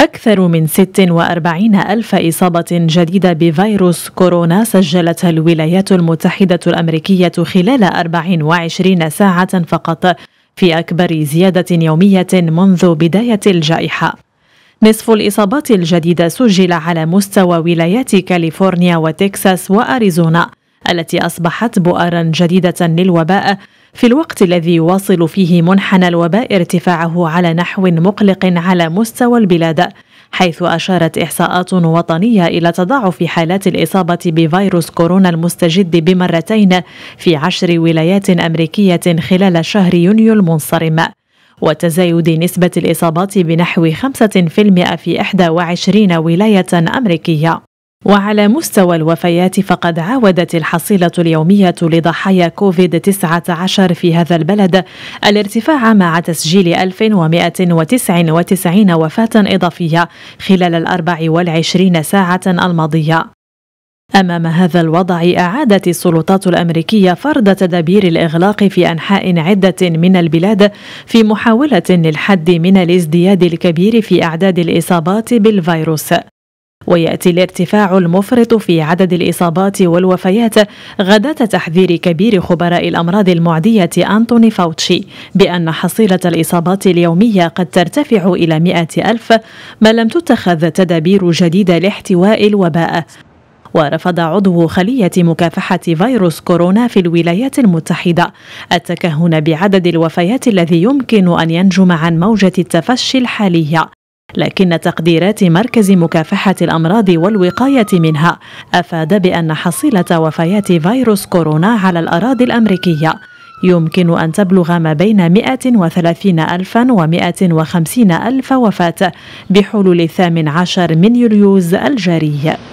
أكثر من 46 ألف إصابة جديدة بفيروس كورونا سجلتها الولايات المتحدة الأمريكية خلال 24 ساعة فقط في أكبر زيادة يومية منذ بداية الجائحة. نصف الإصابات الجديدة سجل على مستوى ولايات كاليفورنيا وتكساس وأريزونا التي أصبحت بؤرا جديدة للوباء في الوقت الذي يواصل فيه منحنى الوباء ارتفاعه على نحو مقلق على مستوى البلاد حيث أشارت إحصاءات وطنية إلى تضاعف حالات الإصابة بفيروس كورونا المستجد بمرتين في عشر ولايات أمريكية خلال شهر يونيو المنصرم وتزايد نسبة الإصابات بنحو 5% في 21 ولاية أمريكية وعلى مستوى الوفيات فقد عاودت الحصيلة اليومية لضحايا كوفيد-19 في هذا البلد الارتفاع مع تسجيل 1199 وفاة إضافية خلال الأربع والعشرين ساعة الماضية أمام هذا الوضع أعادت السلطات الأمريكية فرض تدابير الإغلاق في أنحاء عدة من البلاد في محاولة للحد من الازدياد الكبير في أعداد الإصابات بالفيروس ويأتي الارتفاع المفرط في عدد الإصابات والوفيات غداة تحذير كبير خبراء الأمراض المعدية أنتوني فاوتشي بأن حصيلة الإصابات اليومية قد ترتفع إلى مئة ألف ما لم تتخذ تدابير جديدة لاحتواء الوباء ورفض عضو خلية مكافحة فيروس كورونا في الولايات المتحدة التكهن بعدد الوفيات الذي يمكن أن ينجم عن موجة التفشي الحالية لكن تقديرات مركز مكافحة الأمراض والوقاية منها أفاد بأن حصيلة وفيات فيروس كورونا على الأراضي الأمريكية يمكن أن تبلغ ما بين 130 ألفا و 150 ألف وفاة بحلول الثامن عشر من يوليوز الجاري